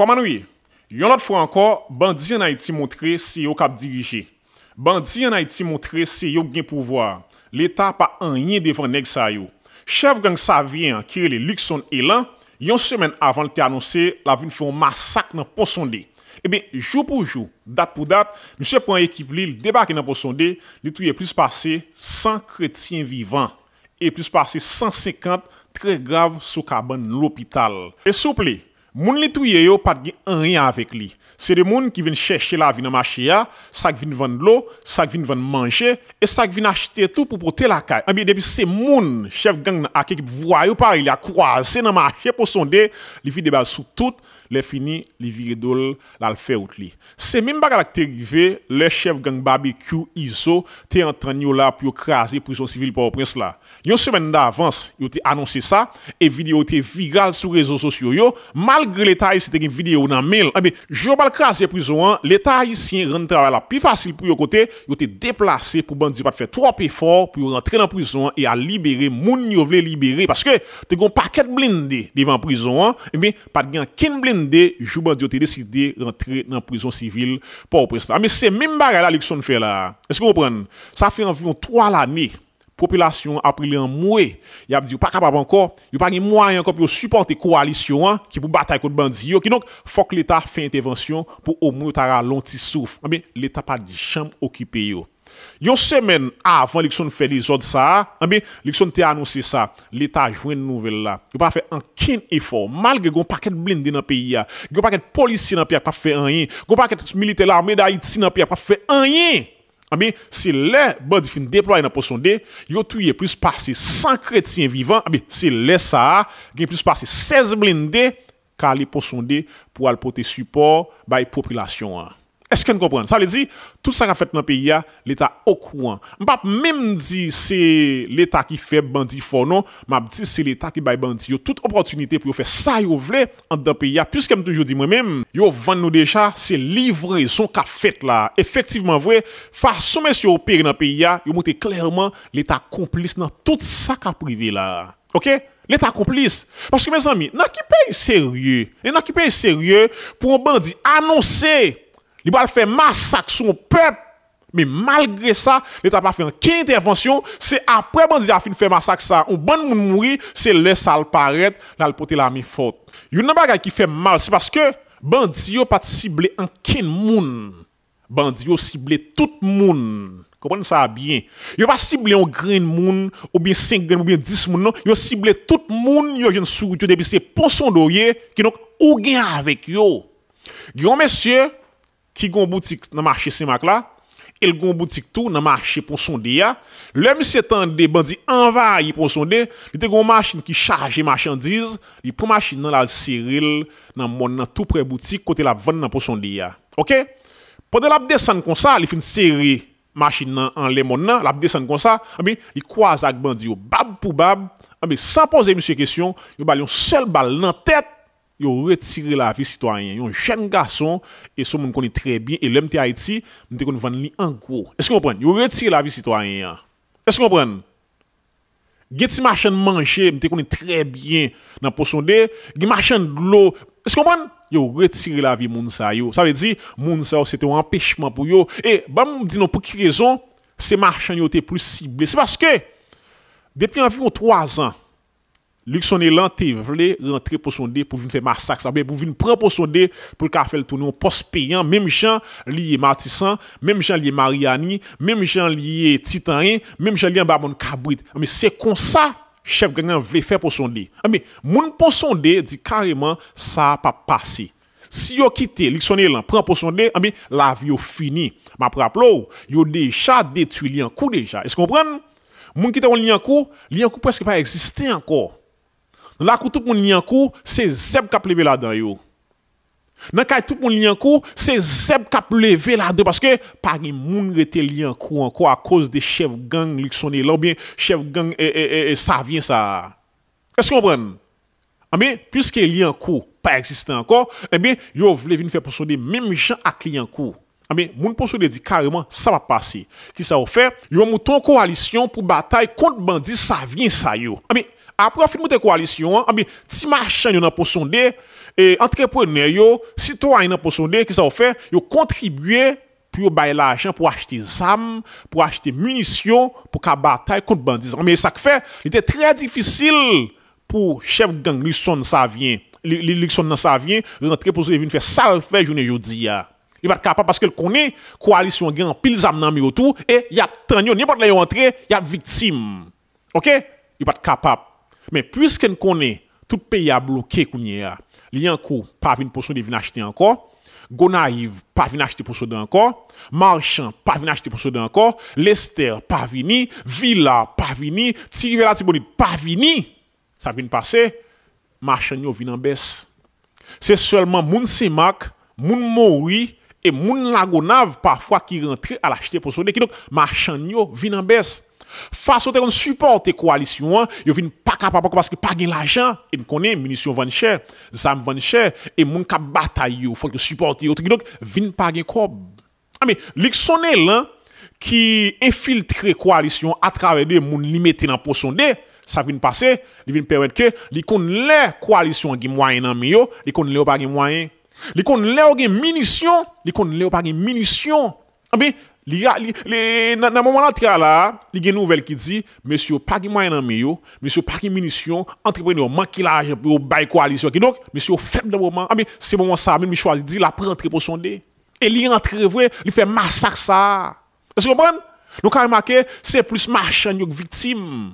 Pomanouye, yon lot fwa anko, bandi yon ha iti montre se yo kap dirije. Bandi yon ha iti montre se yo gen pouvoar. L'Etat pa an yin devan neg sa yo. Chef gang sa vyen kirele Luxon elan, yon semen avan lte anonse la vin fwo masak nan posonde. Ebe, jou pou jou, dat pou dat, nou se pon ekip li l debake nan posonde, li touye plus pase 100 kretien vivan. E plus pase 150 tre grav soukaban l'opital. E souplei. Moun li touye yo pat gen an rien avec lui. C'est des gens qui viennent chercher la vie dans marché ça qui viennent vendre l'eau, qui viennent vendre manger et qui viennent acheter tout pour porter la caille. Et bien depuis ces moun chef gang ak équipe voyou par il a croisé dans marché pour sonder, li fi débat sous tout le fini li viridol la lfeout li. Se menm baga la kterive, le chef gang barbecue Iso te entran yo la pou yo krasi prison civil pa waprens la. Yo semen da avans, yo te anonsi sa, e video te viral sou rezon sosyo yo, malgre l'Etat yisi te gen video nan mail. A ah, be, jou bal krasi prison an, l'Etat yisi yin rentrave la pi fasil pou yo kote, yo te deplase pou bandi pat fe 3P4 pou yo rentre nan prison an e a libere moun yo vle libere. Paske, te gon paket blinde devan prison an, e be, pat gen kin blind des Joubandi ont décidé de rentrer dans la prison civile pour oppression. Ah, mais c'est même bagarre là qu'on fait là. Est-ce que vous comprenez Ça fait environ 3 années. Population a pris les moué, il a dit pas capable encore, il pas de moyen encore pour supporter coalition hein, qui pour battre contre bandits. donc faut que l'état fait intervention pour au moins tara long souffle. Ah, mais l'état pas jamais occupé Yon semen avan lèk son fè di zòd sa, lèk son te anonsi sa, l'Etat jwen nouvel la, yon pa fè anken efor, malge yon pa kèd blinde nan peyi ya, yon pa kèd polisi nan peyi ap pa fè anyen, yon pa kèd milite la amè da iti nan peyi ap pa fè anyen, se lè, bè di fin deploay nan posonde, yon touye plus parse 100 kretisyen vivant, se lè sa, gen plus parse 16 blinde, ka lè posonde pou al potè support bay popilasyon an. Esken kompren, sa li di, tout sa ka fèt nan peyi ya, l'Etat okouan. Mbap, mèm di, se l'Etat ki fè bandi fonon, mbap di, se l'Etat ki bay bandi yo, tout oprotunite pou yo fè sa yo vle, an dan peyi ya. Pis kem toujou di mwen mèm, yo van nou deja, se livre yon son ka fèt la. Efektivman vwe, fà soumè si yo pèri nan peyi ya, yo mwote klèrman l'Etat komplis nan tout sa ka privé la. Ok? L'Etat komplis. Pòske mèz anmi, nan ki pèy seryè, nan ki pèy seryè, pou yon bandi anonsè, Il va faire massacre son peuple. Mais malgré ça, l'État pas fait aucune intervention. C'est après bandit a fini faire massacre ça, Ou bon monde mourir, c'est le sale paraître, là le porter la a pas Une bagarre qui fait mal, c'est parce que bandit pas ciblé un aucun monde. Bandit ciblé tout monde. Comprenez ça bien. Il pas ciblé un grain moun ou bien 5 grain, ou bien 10 moun non, il ciblé tout moun un jeune sous depuis c'est ponson d'oyer qui donc ou avec yo. Yon monsieur ki goun boutik nan mache semak la, el goun boutik tou nan mache pon sonde ya, le mi se tan de bandi anva yi pon sonde, li te goun machin ki chaje machandiz, li pou machin nan lal seril nan moun nan tou pre boutik kote la ven nan pon sonde ya. Ok? Pwede la pde san kon sa, li fin seri machin nan anle moun nan, la pde san kon sa, li kwa zak bandi yo bab pou bab, eh san pose mi se kesyon, yo balyon sel bal nan tet, yo retiré la vie citoyen. Yon jeune garçon, et ce monde très bien, et l'homme de Haïti, m'te qu'on vend li gros. Est-ce que qu'on comprend? Yo retiré la vie citoyen. Est-ce que vous qu'on comprend? Geti machan manger, m'te connaît très bien dans poisson de, gen machan de l'eau. Est-ce que qu'on comprend? Yo retiré la vie moun Ça veut dire, moun sa c'était un empêchement pour yo. Et, bah m'di m'm non, pour qui raison, ces marchands étaient plus ciblés. C'est parce que, depuis environ 3 ans, pour son te vle rentre pou pour venir vin fè massak sa, pour vin pren pou sonde pour l ka fè l tonon pos peyan, même jan liye Matisan, même jan lié Mariani, même jan même Jean même jan liye Mbamon Kabrit. Ame ah, se kon sa, chef ganyan vle fè pou sonde. Ame ah, moun dé, dit di ça sa pas passé. Si yo kite, lik son elan, pour son son dé, la vie oh, yo fini. Ma praplo, yo détruit lian li est est deja. Es kompren? Moun kite yon li an lien li kou preske pas exister encore. Nan la kou tout moun liyan kou, se zeb kap leve la dan yo. Nan kaj tout moun liyan kou, se zeb kap leve la do. Paske, pa gen moun rete liyan kou anko a koz de chev gang liksone. La ou ben, chev gang, e, eh, e, eh, e, eh, e, sa vyen sa. Kè se yon pren? Ambe, ah, piske liyan kou pa eksisten anko, ambe, yo vle vin fè posode menmichan ak liyan kou. Ambe, ah, moun posode di kareman, sa va pasi. Ki sa wò fè, yo mouton koalisyon pou batay kont bandi sa vyen sa yo. Ambe, ah, ambe. Après, fin de coalition, si machin yon pour sonder, et entrepreneur yo, citoyen pour sonder, qui ça fait, yo contribué pour payer l'argent pour acheter des armes, pour acheter munitions, pour qu'à bataille contre bandits. Ah, mais ça fait, il était très difficile pour chef gang savien ça vient, Savien dans ça vient, rentrer pour venir faire ça le fait journée pas Il va capable parce qu'il connaît coalition gang pile zam nan autour et y a en n'importe de rentrer, y a victime. OK? Il pas capable mais puisque nous connaissons tout le pays a bloqué, coup pas une potion de vin acheter encore. Gonaïve, pas venu acheter pour soda encore. Marchand, pas venu acheter pour soda encore. Lester, pas venu. Villa, pas venu. Tirivella Tibonite, pas venu. Ça vient passer. Marchand, yo vient en baisse. C'est seulement Moun Simak, Moun Mori et Moun Lagonave parfois qui rentrent à l'acheter pour soda. Donc, marchand, yo vient en baisse. Face au terrain supporter coalition, ils hein, viennent pas capable parce que pas gain l'argent Ils me connaît munitions vend cher, zam vend cher et mon cap bataille faut que supporter donc viennent pas gain quoi Ah mais l'exoné hein, qui infiltre coalition à travers des moun li mettre dans poisson ça vient passer, il vient permettre que li kon les coalition qui moyen en yo, li kon les pas gain moyen. Li kon les gain munitions, li kon les pas gain munitions. Ah mais dans le moment là il y a une nouvelle qui dit, Monsieur, pas de moyens, Monsieur, pas de munitions, entrepreneur, manque l'argent pour la coalition. Donc, Monsieur, vous dans le moment, ah, c'est moment de ça, Monsieur, vous dites, il a pris entrepreneur pour son dé. Et il est vrai, il fait massacre ça. Est-ce que vous comprenez Donc, quand il c'est plus marchand que victime.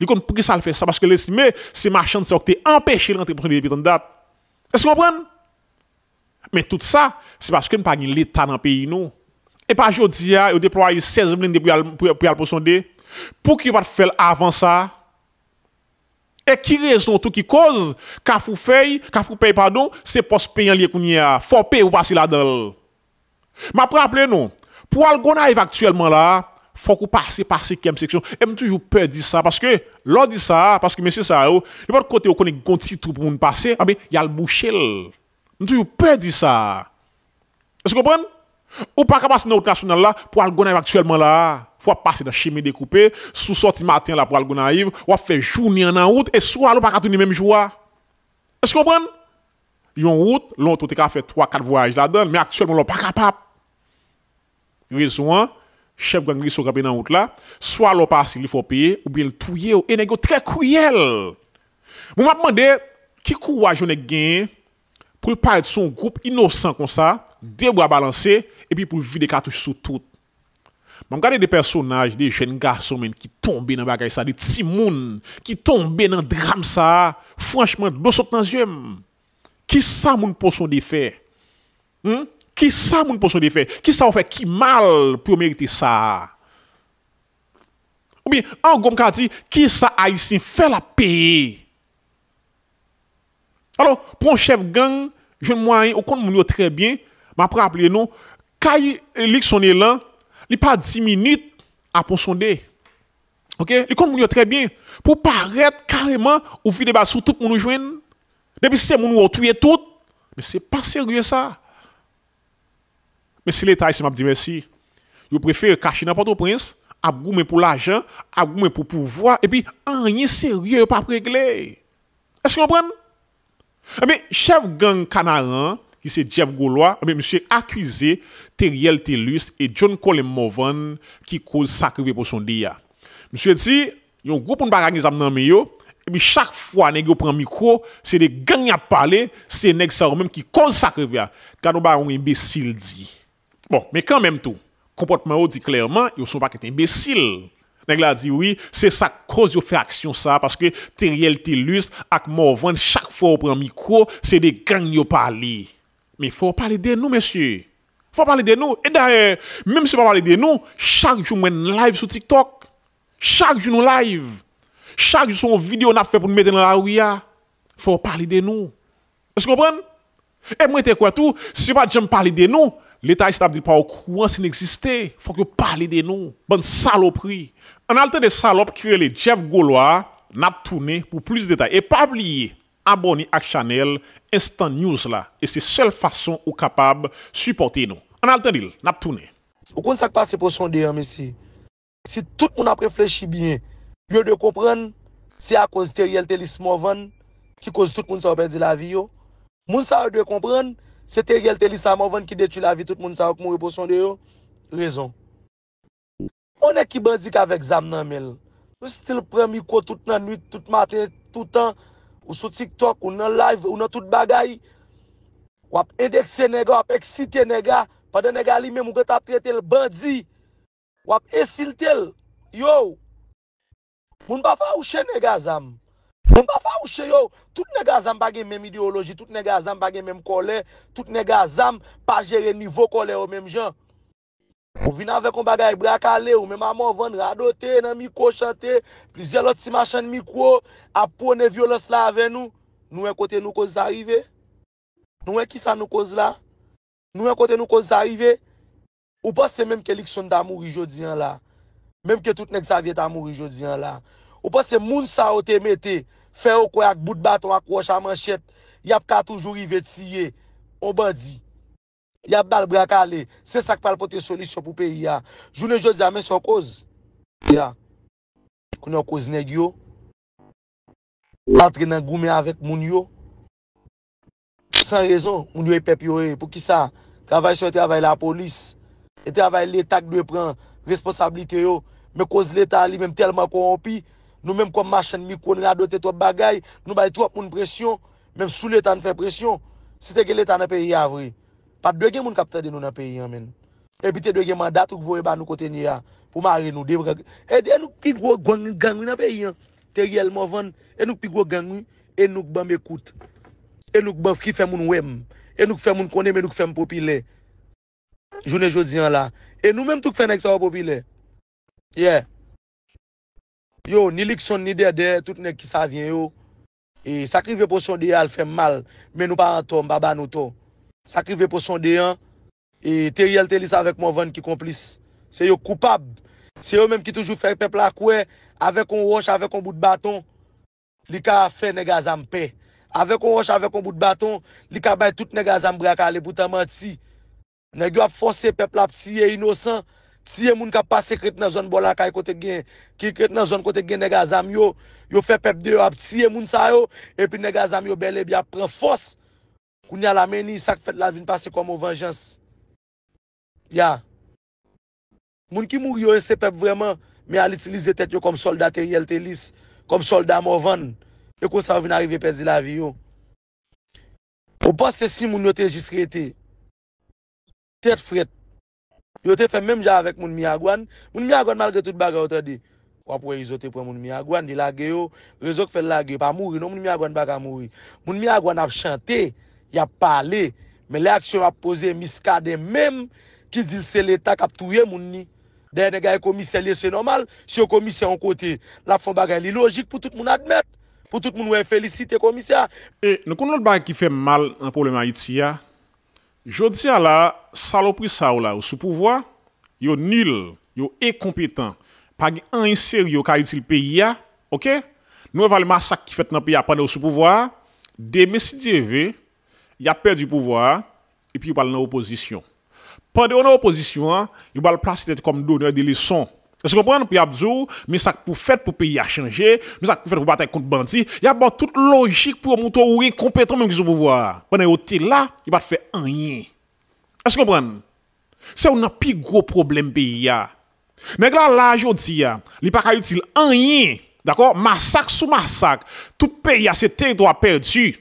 Il est contre ça le fait, parce que l'estime, c'est marchand c'est empêcher de l'entrepreneur depuis une date. Est-ce que vous comprenez Mais tout ça, c'est parce qu'il n'y a pas l'État dans pays, non. Et pas aujourd'hui, il a déployé 16 blindés pour aller pour sonder. Pour qu'il ne faire avant ça. Et qui raison tout qui cause, Quand Feuille, vous Paye, pardon, c'est payer payant lié qu'on y a. Faut payer ou passer là-dedans. Mais rappelez nous, pour aller actuellement là, faut qu'on passe par cinquième section. Et toujours peur de ça, parce que, l'on dit ça, parce que monsieur ça, de côté, on connaît un petit tout pour nous passer, ah, mais il y a le bouchel. toujours peur de ça. Est-ce que vous comprenez? Ou pas de passer dans route nationale là, pour aller actuellement là, faut passer dans chimie découpé, sous sorti matin pour aller arrive, ou faire journée en route, et soir, on pas faire tourner même jour. Est-ce que vous comprenez? une route, l'autre t'es fait 3-4 voyages là-dedans, mais actuellement, l'on pas capable. Raison, chef gang qui sont dans la route là, soit l'on passe, il faut payer, ou bien le touiller, et négo très cruel. je me demande, qui courage on a gagné pour de son groupe innocent comme ça, Debo a balanse, epi pou vide kartouche sou tout. Mwen gade de personaj, de jen garson men ki tombe nan bagay sa, de tsi moun, ki tombe nan dram sa, franchman, dosot nan jem. Ki sa moun poson de fe? Ki sa moun poson de fe? Ki sa wafè ki mal pou yo merite sa? Ou bi, an gom kati, ki sa a yisin? Fè la peye. Alo, pon chev gang, jen mwen, ou kon moun yo trebyen, m'a vous nous quand il a son élan il pas 10 minutes à sonder OK il compte très bien pour paraître carrément ou des débat sur tout le monde joindre depuis c'est monde ou tué tout mais ce n'est pas sérieux ça mais si l'état ici m'a dit merci je préfère cacher n'importe votre prince à pour l'argent à goumer pour pouvoir et puis rien sérieux pas réglé est-ce que vous comprenez Mais, eh chef gang canaran, c'est Jeff Gaulois, mais eh monsieur accusé Teriel Telus et John Colin Morvan qui cause sacré pour son dia. Monsieur dit, un groupe on bagage dans nan yo, et puis chaque fois nèg prend micro, c'est des gangs à parler, c'est nèg ça même qui cause sacré Quand on ba un imbécile dit. Bon, mais quand même tout, comportement dit clairement, ils sont pas qu'être imbéciles. Nèg a dit oui, c'est ça cause yo fait action ça parce que Teriel Telus ak Morvan chaque fois au prend micro, c'est des gangs yo parler. Mais il faut parler de nous, monsieur. Il faut parler de nous. Et d'ailleurs, même si on parle de nous, chaque jour, on live sur TikTok. Chaque jour, nous live. Chaque jour, son vidéo, on a fait pour nous mettre dans la rue. Il faut parler de nous. Est-ce que vous comprenez? Et moi, quoi tout? Si pas parle parler de nous, l'État stable pas au courant s'il il faut que parler de nous. Bonne saloperie. En altant des salopes qui les Jeff Gaulois, n'a tourné pour plus de détails. Et pas oublier. abonni ak chanel instant news la e se sel fason ou kapab supporte nou. Analtanil, naptoune. Ou kon sak pa se posonde yon, mesi. Si tout moun ap reflechi bien, yo dwe kompren, se a konzite yelte lis mouvan, ki konzite tout moun sa wapendi la vi yo. Moun sa wap dwe kompren, se te yelte lis sa mouvan ki detu la vi, tout moun sa wap moun reposonde yo. Rezon. Moun e ki bandi ka vek zam nan mel. Moun se te l premiko tout nan nuit, tout maten, tout an, ou sou tiktok, ou nan live, ou nan tout bagay, wap endekse nega, wap eksite nega, padan nega li men mou gata tre tel bandzi, wap esil tel, yo, moun pa fa ouche nega zam, moun pa fa ouche yo, tout nega zam bagen men ideoloji, tout nega zam bagen men kole, tout nega zam pa jere nivou kole ou men jen. Ou vina ve kon bagay brakale ou mè maman van rado te nan mikon chante Plis yalot si machan mikon ap pone violos la ave nou Nou e kote nou kose zari ve? Nou e ki sa nou kose la? Nou e kote nou kose zari ve? Ou pa se mèm ke likson da mou rijo diyan la? Mèm ke tout nek zavye ta mou rijo diyan la? Ou pa se moun sa ote mete fe o kwa ak bout baton ak wosha manchet Yap ka toujou rive tsiye Ou ba di? Ya bal brakale, se sak pal pote solisyon pou peyi ya. Jounen jo di zamen son koz. Ya, kounen koz neg yo. Patre nan goume avet moun yo. San rezon, moun yo e pep yo e. Pou ki sa, travay sou e travay la polis. E travay letak dwe pran, responsablite yo. Me koz leta li, menm telman korompi. Nou menm koum machan mi kon radote to bagay. Nou baye 3 moun presyon. Menm sou letan fè presyon. Se teke leta nan peyi ya avri. Pat dwege moun kapta de nou na peyi an men. E pite dwege manda touk vowe ba nou kote ni ya. Pou mare nou devra. E di anouk pigwo gwangi gangi na peyi an. Teri el mouvan. E anouk pigwo gangi. E anouk ban mekout. E anouk ban fki fem moun wem. E anouk fem moun kone men anouk e fem popile. Jounen jodzian la. E anouk menm touk fene ksa wapopile. Ye. Yo, ni lik son ni dede, tout nek ki sa vyen yo. E sakri ve posyon di al fem mal. Men nou pa an tom, baba nou to. Sa krive pou son deyan. E te riel te lis avèk mò van ki komplis. Se yo koupab. Se yo mèm ki toujou fèk pepla kouè. Avèk on ronch, avèk on bout baton. Li ka fè negazam pe. Avèk on ronch, avèk on bout baton. Li ka bay tout negazam brakale boutaman ti. Negyo ap fòsè pepla ptiye inosan. Tiye moun ka pa sekrit nan zon bolakay e kote gen. Ki krit nan zon kote gen negazam yo. Yo fè pep deyo ap tiye moun sa yo. E pi negazam yo belè bi ap pran fòs. Koun ya la meni, sak fet la vin pase kwa mou venjans. Ya. Moun ki mouri yo ese pep vreman, mi alitilize tet yo kom soldater yelte lis, kom soldat mou ven, yo e konsa vin arrive pedi la vi yo. O poste si moun yo te jisrete, tet fret, yo te fe mèm ja avèk moun mi agwan, moun mi agwan malge tout bagè otè di, wap wè izote pou moun mi agwan, di lage yo, rezo kfe lage, pa mouri nou moun mi agwan baga mouri. Moun mi agwan ap chante, Ya pale, men lè aksyon a pose miskade mèm ki zil se l'Etat kap touye moun ni. Dè yon gen yon komisyen liye se normal, se yon komisyen an kote, la fon bagay li logik pou tout moun admèp, pou tout moun wè felisite komisyen. E, nou konon l'bagay ki fè mal an pouleman iti ya, jodi ya la, salopri sa ou la ou sou pouvoi, yo nil, yo e kompetan, pagi an inser yo ka iti l'peyi ya, ok? Nou eval masak ki fèt nan peyi ya panè ou sou pouvoi, de mesidye vey, il a perdu le pouvoir et puis il parle dans l'opposition. Pendant l'opposition, il va le placer comme donneur de leçons. Est-ce que vous comprenez? Puis Abdou, mais ça pour faire pour pays à changer, mais ça pour faire pour battre contre bandits, il y a toute logique pour monter est compétent même qui au pouvoir. Pendant est là, il va faire rien. Est-ce que vous comprenez? C'est un plus gros problème pays. Mais là, là, je dis, il n'y a pas utile rien. D'accord? Massacre sous massacre. Tout pays a ses territoires perdus.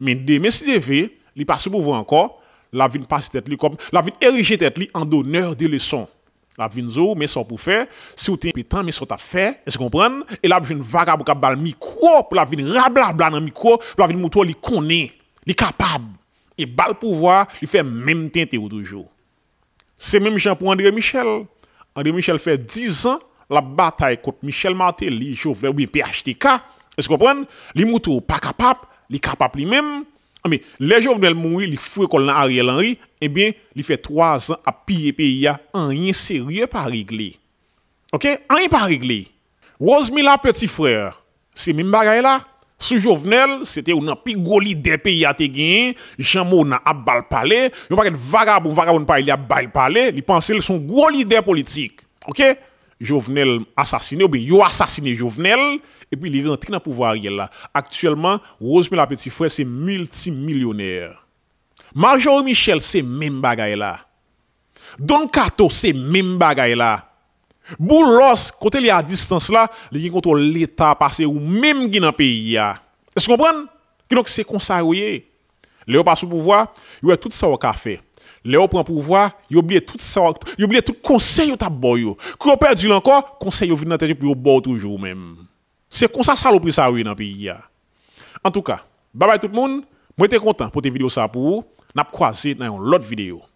Mais demain, si c'est vrai, il passe pour vous encore, la vie passe tête comme, la vie érige tête en donneur de leçons. La vie nous, mais ça pour faire, si vous êtes impétent, mais ça t'a fait, est-ce que vous comprenez? Et là, vous une vague pour le micro, pour la vie rablabla dans le micro, pour la vie nous il connaît, il est capable. Et bal pouvoir, il fait même teinte toujours. C'est même Jean pour André Michel. André Michel fait 10 ans la bataille contre Michel Martel, Martelly, Jovenel, oui, PHTK. Est-ce que vous comprenez? Les moutons pas capables li kapap ah, li menm, mais le Jovenel Moui li fwe kol nan Ariel Henry, eh bien, li fait 3 ans à piye peya an rien sérieux pa réglé, Ok? An yin réglé. rigli. Petit Frère, c'est même bagay la, sou Jovenel, c'était te ou nan pi goli de peya te gen, janmou nan ap bal pale, yon paket vagab ou vagab ou nan pa ili ap bal pale, li panse l son goli de politik. Ok? Jovenel asasine ou il yo asasine Jovenel, et puis il est dans le pouvoir là. Actuellement, la Petit Frère, c'est multimillionnaire. Major Michel, c'est même bagaille là. Don Cato, c'est même bagaille là. Boulos, quand il est à distance là, il est contre l'État passé ou même qui dans le pays. Est-ce que vous comprenez? Donc c'est consacré. Léo passe au pouvoir, il a tout ça au café. Léo prend pouvoir, il oublie tout ça, il oublie tout conseil au taboyo. Quand on perd encore, conseil au vin dans le toujours même. Se konsa salopri sa we nan pi ya. An tou ka, babay tout moun, mwen te kontan pote video sa pou, nap kwa zi nan yon lot video.